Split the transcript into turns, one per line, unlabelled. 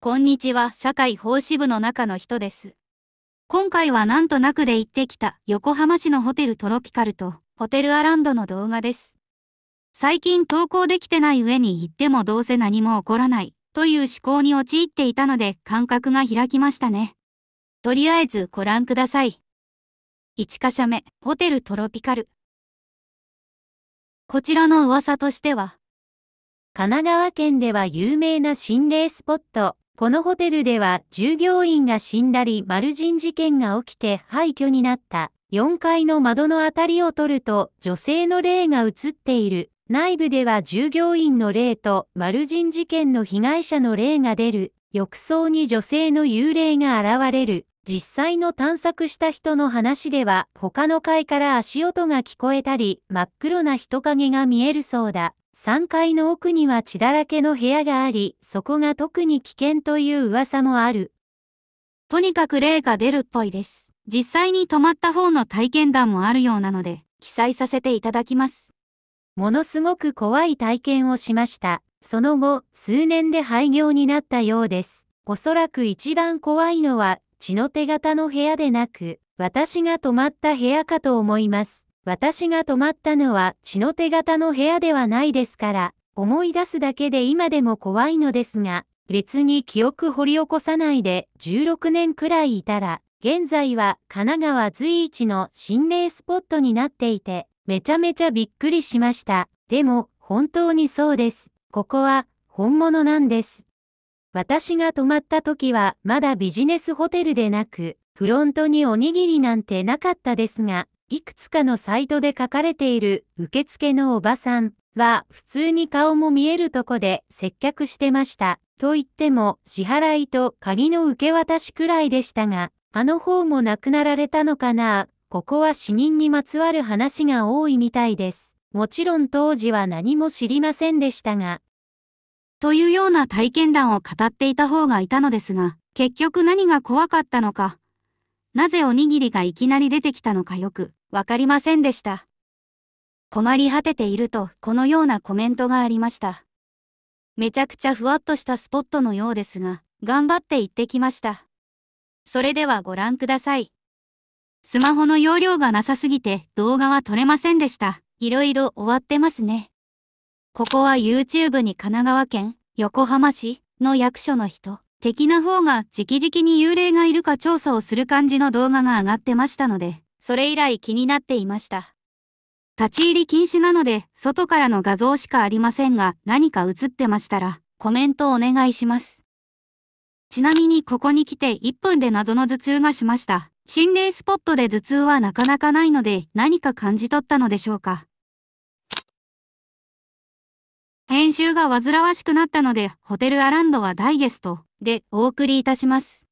こんにちは、社会奉仕部の中の人です。今回はなんとなくで行ってきた横浜市のホテルトロピカルとホテルアランドの動画です。最近投稿できてない上に行ってもどうせ何も起こらないという思考に陥っていたので感覚が開きましたね。とりあえずご覧ください。1箇所目、ホテルトロピカル。こちらの
噂としては、神奈川県では有名な心霊スポット、このホテルでは従業員が死んだり丸人事件が起きて廃墟になった4階の窓のあたりを取ると女性の霊が映っている。内部では従業員の霊と丸人事件の被害者の霊が出る。浴槽に女性の幽霊が現れる。実際の探索した人の話では他の階から足音が聞こえたり真っ黒な人影が見えるそうだ。3階の奥には血だらけの部屋があり、そこが特に危険という噂もある。とにかく霊が出るっぽいです。実際に泊まっ
た方の体験談もあるようなので、記載させていただきます。
ものすごく怖い体験をしました。その後、数年で廃業になったようです。おそらく一番怖いのは、血の手形の部屋でなく、私が泊まった部屋かと思います。私が泊まったのは血の手形の部屋ではないですから、思い出すだけで今でも怖いのですが、別に記憶掘り起こさないで16年くらいいたら、現在は神奈川随一の心霊スポットになっていて、めちゃめちゃびっくりしました。でも、本当にそうです。ここは、本物なんです。私が泊まった時はまだビジネスホテルでなく、フロントにおにぎりなんてなかったですが、いくつかのサイトで書かれている受付のおばさんは普通に顔も見えるとこで接客してました。と言っても支払いと鍵の受け渡しくらいでしたが、あの方も亡くなられたのかなここは死人にまつわる話が多いみたいです。もちろん当時は何も知りませんでしたが。というような体験談を語っていた方が
いたのですが、結局何が怖かったのか、なぜおにぎりがいきなり出てきたのかよくわかりませんでした。困り果てていると、このようなコメントがありました。めちゃくちゃふわっとしたスポットのようですが、頑張って行ってきました。それではご覧ください。スマホの容量がなさすぎて動画は撮れませんでした。いろいろ終わってますね。ここは YouTube に神奈川県横浜市の役所の人的な方が直々に幽霊がいるか調査をする感じの動画が上がってましたので、それ以来気になっていました。立ち入り禁止なので、外からの画像しかありませんが、何か映ってましたら、コメントお願いします。ちなみにここに来て1分で謎の頭痛がしました。心霊スポットで頭痛はなかなかないので、何か感じ取ったのでしょうか。編集が煩わしくなったので、ホテルアランドはダイジェストでお送りいたします。